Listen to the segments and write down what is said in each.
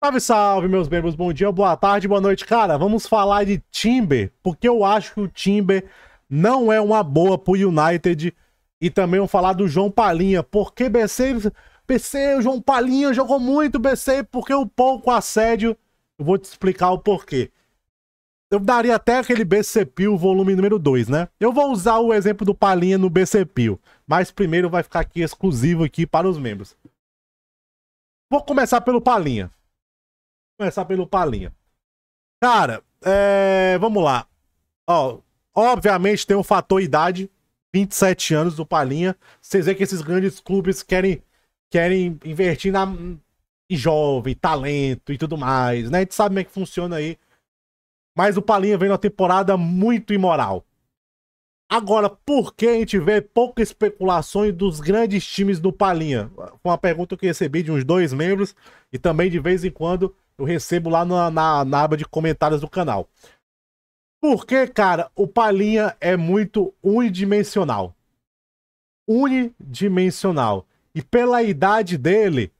Salve, salve, meus membros. Bom dia, boa tarde, boa noite. Cara, vamos falar de Timber, porque eu acho que o Timber não é uma boa pro United. E também vamos falar do João Palinha, porque BC, BC, o João Palinha jogou muito BC, porque o pouco assédio. Eu vou te explicar o porquê. Eu daria até aquele BCP, o volume número 2, né? Eu vou usar o exemplo do Palinha no BCP, mas primeiro vai ficar aqui exclusivo aqui para os membros. Vou começar pelo Palinha. Começar pelo Palinha. Cara, é... vamos lá. Ó, obviamente tem um fator idade, 27 anos do Palinha. Vocês veem que esses grandes clubes querem, querem invertir na, em jovem, talento e tudo mais, né? A gente sabe como é que funciona aí. Mas o Palinha vem numa temporada muito imoral. Agora, por que a gente vê poucas especulações dos grandes times do Palinha? Uma pergunta que eu recebi de uns dois membros e também de vez em quando eu recebo lá na, na, na aba de comentários do canal. Porque, cara, o Palhinha é muito unidimensional. Unidimensional. E pela idade dele,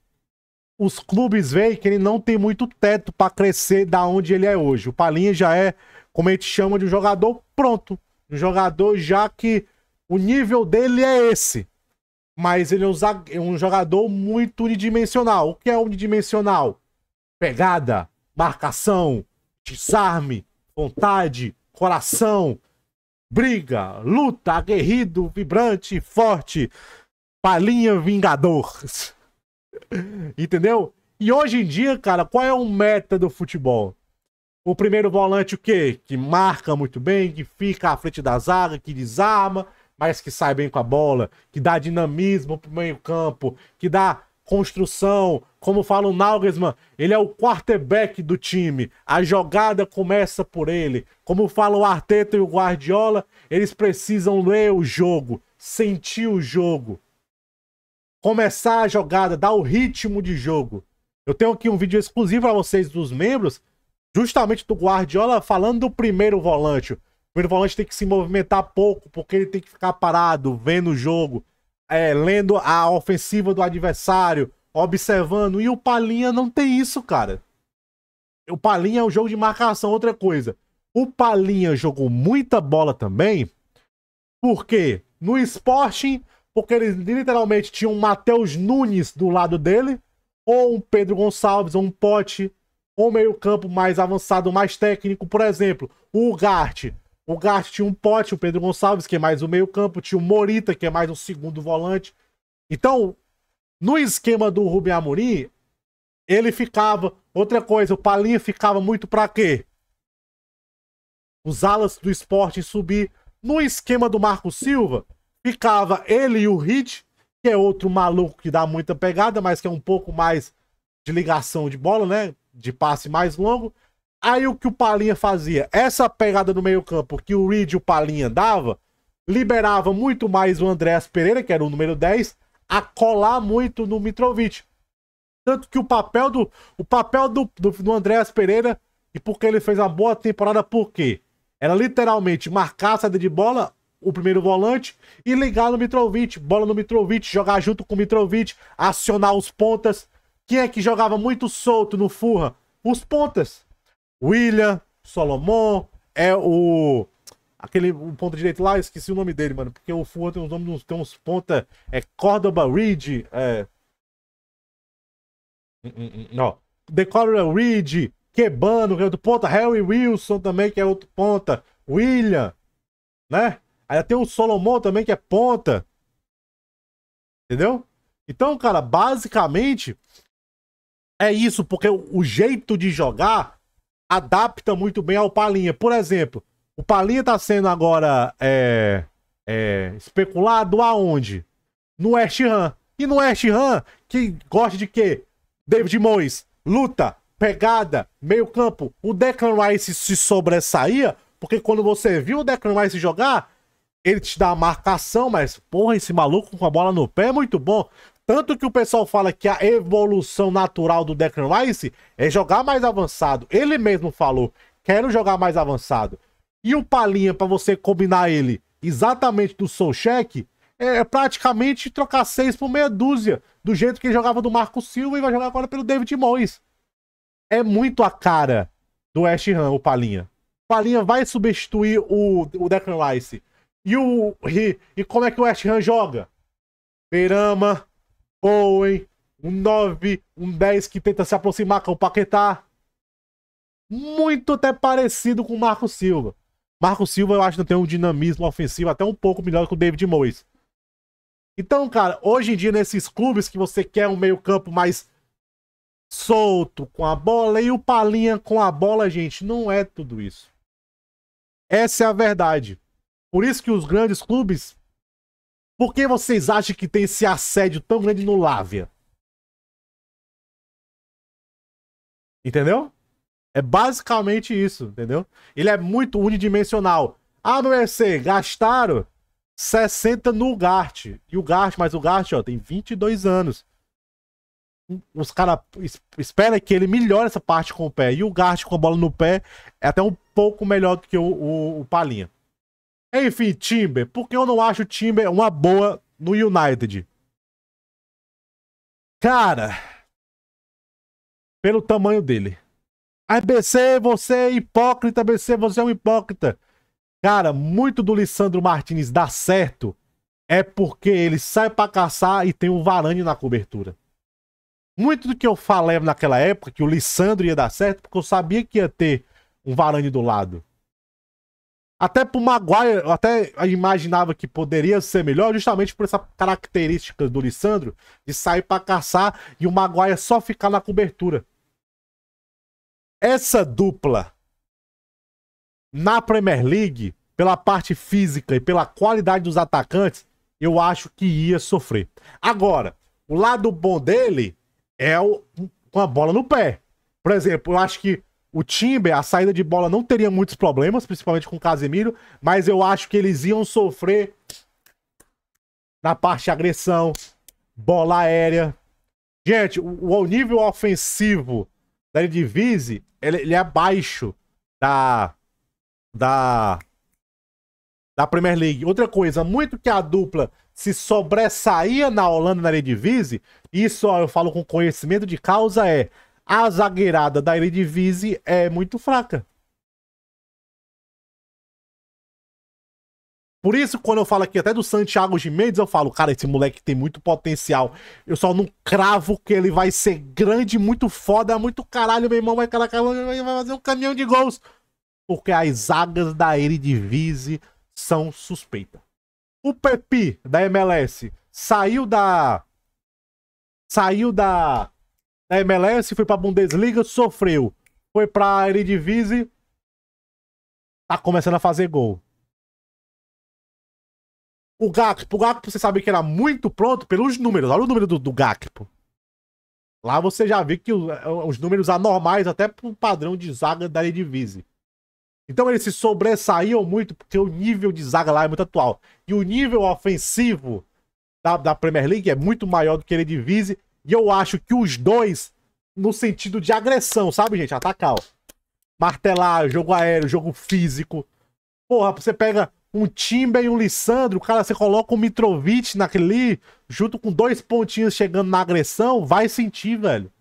os clubes veem que ele não tem muito teto para crescer da onde ele é hoje. O Palinha já é, como a gente chama, de um jogador pronto. Um jogador já que o nível dele é esse. Mas ele é um é jogador muito unidimensional. O que é unidimensional? pegada, marcação, desarme, vontade, coração, briga, luta, aguerrido, vibrante, forte, palinha vingador. Entendeu? E hoje em dia, cara, qual é o meta do futebol? O primeiro volante, o quê? Que marca muito bem, que fica à frente da zaga, que desarma, mas que sai bem com a bola, que dá dinamismo pro meio campo, que dá construção, como fala o Nagelsmann, ele é o quarterback do time. A jogada começa por ele. Como fala o Arteta e o Guardiola, eles precisam ler o jogo, sentir o jogo, começar a jogada, dar o ritmo de jogo. Eu tenho aqui um vídeo exclusivo para vocês dos membros, justamente do Guardiola falando do primeiro volante. O primeiro volante tem que se movimentar pouco, porque ele tem que ficar parado, vendo o jogo, é, lendo a ofensiva do adversário, observando. E o Palinha não tem isso, cara. O Palinha é um jogo de marcação, outra coisa. O Palinha jogou muita bola também, porque no Sporting, porque eles literalmente tinham um Matheus Nunes do lado dele, ou um Pedro Gonçalves, ou um Pote, ou meio-campo mais avançado, mais técnico, por exemplo, o Gart o Gato tinha um pote, o Pedro Gonçalves, que é mais o meio-campo, tinha o Morita, que é mais um segundo volante. Então, no esquema do Rubem Amorim, ele ficava. Outra coisa, o Palinha ficava muito para quê? Os alas do esporte subir. No esquema do Marco Silva, ficava ele e o Hit, que é outro maluco que dá muita pegada, mas que é um pouco mais de ligação de bola, né? De passe mais longo. Aí o que o Palinha fazia? Essa pegada no meio-campo que o Reed e o Palinha dava, liberava muito mais o Andréas Pereira, que era o número 10, a colar muito no Mitrovic. Tanto que o papel do o papel do, do, do Andréas Pereira, e porque ele fez uma boa temporada, por quê? Era literalmente marcar a saída de bola, o primeiro volante, e ligar no Mitrovic, bola no Mitrovic, jogar junto com o Mitrovic, acionar os pontas. Quem é que jogava muito solto no Furra? Os pontas. William, Solomon, é o. Aquele o ponto direito lá, eu esqueci o nome dele, mano. Porque o Fua tem uns nomes, tem uns ponta. É Córdoba Reed. É... Não. Hum, hum, hum, The Reed. Quebano, que é outro ponta. Harry Wilson também, que é outro ponta. William. Né? Aí tem o Solomon também, que é ponta. Entendeu? Então, cara, basicamente é isso, porque o jeito de jogar adapta muito bem ao Palinha. Por exemplo, o Palinha está sendo agora é, é, especulado aonde? No West Ham. E no West Ham, que gosta de quê? David Moyes, luta, pegada, meio campo. O Declan Rice se sobressaía, porque quando você viu o Declan Rice jogar, ele te dá a marcação, mas porra, esse maluco com a bola no pé é muito bom. Tanto que o pessoal fala que a evolução natural do Declan Rice é jogar mais avançado. Ele mesmo falou, quero jogar mais avançado. E o Palinha, para você combinar ele exatamente do Solcheck, é praticamente trocar seis por meia dúzia, do jeito que ele jogava do Marco Silva e vai jogar agora pelo David Moyes. É muito a cara do West Ham, o Palinha. O Palinha vai substituir o, o Declan Rice. E, o, e, e como é que o West Ham joga? Perama, Bowen, um 9, um 10 que tenta se aproximar com o Paquetá. Muito até parecido com o Marco Silva. Marco Silva, eu acho que tem um dinamismo ofensivo até um pouco melhor que o David Moyes. Então, cara, hoje em dia, nesses clubes que você quer um meio-campo mais solto com a bola e o Palinha com a bola, gente, não é tudo isso. Essa é a verdade. Por isso que os grandes clubes por que vocês acham que tem esse assédio tão grande no Lávia? Entendeu? É basicamente isso, entendeu? Ele é muito unidimensional. Ah, no EC, gastaram 60 no Gart. E o Gart, mas o Gart, ó, tem 22 anos. Os caras esperam que ele melhore essa parte com o pé. E o Gart com a bola no pé é até um pouco melhor do que o, o, o Palinha. Enfim, Timber. Por que eu não acho o Timber uma boa no United? Cara, pelo tamanho dele. Ai, BC, você é hipócrita, BC, você é um hipócrita. Cara, muito do Lissandro Martinez dar certo é porque ele sai para caçar e tem um Varane na cobertura. Muito do que eu falei naquela época, que o Lissandro ia dar certo, porque eu sabia que ia ter um Varane do lado. Até pro Maguire, eu até imaginava que poderia ser melhor, justamente por essa característica do Lissandro de sair para caçar e o Maguire só ficar na cobertura. Essa dupla na Premier League, pela parte física e pela qualidade dos atacantes, eu acho que ia sofrer. Agora, o lado bom dele é o, com a bola no pé. Por exemplo, eu acho que o Timber, a saída de bola não teria muitos problemas, principalmente com o Casemiro, mas eu acho que eles iam sofrer na parte de agressão, bola aérea. Gente, o, o nível ofensivo da Divise, ele, ele é abaixo da da da Premier League. Outra coisa, muito que a dupla se sobressaía na Holanda na Eredivisie, isso ó, eu falo com conhecimento de causa é a zagueirada da Eredivisie é muito fraca. Por isso, quando eu falo aqui até do Santiago de Mendes, eu falo, cara, esse moleque tem muito potencial. Eu só não cravo que ele vai ser grande, muito foda, muito caralho, meu irmão vai, vai fazer um caminhão de gols. Porque as zagas da Eredivisie são suspeitas. O Pepe, da MLS, saiu da... Saiu da da MLS, foi pra Bundesliga, sofreu. Foi pra Eredivisie, tá começando a fazer gol. O Gakpo, o Gakpo você sabe que era muito pronto pelos números. Olha o número do, do Gakpo. Lá você já viu que os, os números anormais, até pro padrão de zaga da Eredivisie. Então eles se sobressaíam muito porque o nível de zaga lá é muito atual. E o nível ofensivo da, da Premier League é muito maior do que a Eredivisie e eu acho que os dois, no sentido de agressão, sabe, gente? Atacar, ó. Martelar, jogo aéreo, jogo físico. Porra, você pega um Timber e um Lissandro, cara, você coloca um Mitrovic naquele, junto com dois pontinhos chegando na agressão, vai sentir, velho.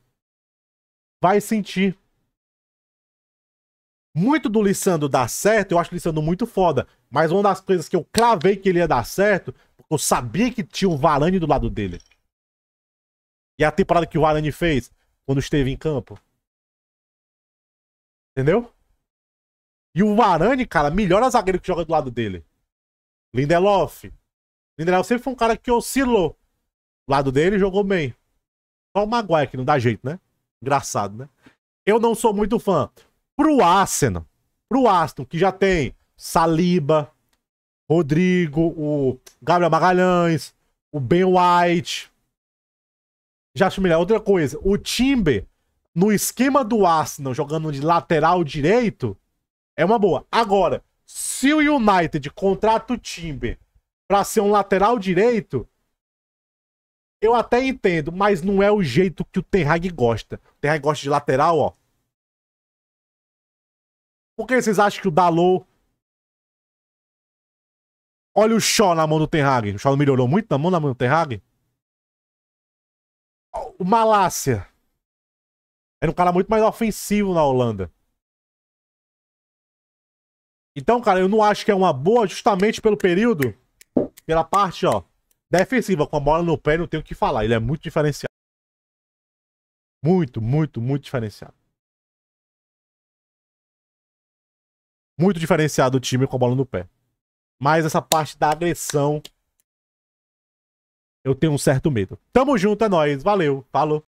Vai sentir. Muito do Lissandro dar certo, eu acho o Lissandro muito foda. Mas uma das coisas que eu clavei que ele ia dar certo, porque eu sabia que tinha um Varane do lado dele. E a temporada que o Varane fez quando esteve em campo. Entendeu? E o Varane, cara, melhor zagueiro que joga do lado dele. Lindelof. Lindelof sempre foi um cara que oscilou. Do lado dele jogou bem. Só o Maguire que não dá jeito, né? Engraçado, né? Eu não sou muito fã. Pro Arsenal, pro Aston, que já tem Saliba, Rodrigo, o Gabriel Magalhães, o Ben White, já acho melhor. Outra coisa, o Timber, no esquema do Arsenal, jogando de lateral direito, é uma boa. Agora, se o United contrata o Timber pra ser um lateral direito, eu até entendo, mas não é o jeito que o Ten Hag gosta. O Ten Hag gosta de lateral, ó. Por que vocês acham que o Dalot... Olha o Shaw na mão do Ten Hag. O Shaw não melhorou muito na mão, na mão do Ten Hag? o Malásia. Era um cara muito mais ofensivo na Holanda. Então, cara, eu não acho que é uma boa justamente pelo período, pela parte, ó, defensiva. Com a bola no pé, não tenho o que falar. Ele é muito diferenciado. Muito, muito, muito diferenciado. Muito diferenciado o time com a bola no pé. Mas essa parte da agressão eu tenho um certo medo. Tamo junto, é nóis. Valeu, falou.